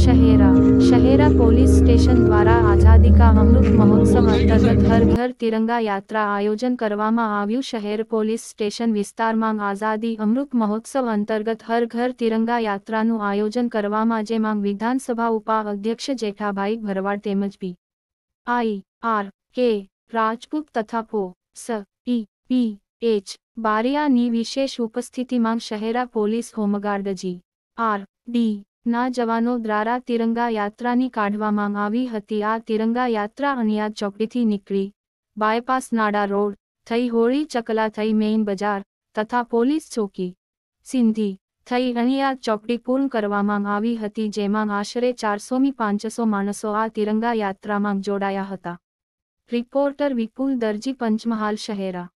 Shehera Shehera police station દ્વારા આઝાદી કા અમૃત મહોત્સવ અંતર્ગત હર ઘર તિરંગા યાત્રા આયોજન કરવામાં આવ્યું શહેર પોલીસ સ્ટેશન વિસ્તારમાં આઝાદી અમૃત મહોત્સવ અંતર્ગત હર ઘર તિરંગા યાત્રાનું આયોજન કરવામાં જેમાં વિધાનસભા ઉપાધ્યક્ષ જેઠાભાઈ ભરવાડ તેમજ બી આઈ આર કે રાજપૂત તથા પો સ ઈ પી એચ બારિયાની વિશેષ ઉપસ્થિતિમાં Shehera police home guard G R D ના જવાનો દ્વારા તિરંગા યાત્રાની કાઢવામાં આવી હતી આ તિરંગા યાત્રા અનિયાદ ચોકડીથી નીકળી બાયપાસ નાડા રોડ થઈ હોળી ચકલા થઈ મેઇન બજાર તથા પોલીસ ચોકી સિંધી થઈ અનિયાદ ચોકડી પૂર્ણ કરવામાં આવી હતી જેમાં આશરે ચારસોમી પાંચસો માણસો આ તિરંગા યાત્રામાં જોડાયા હતા રિપોર્ટર વિપુલ દરજી પંચમહાલ શહેરા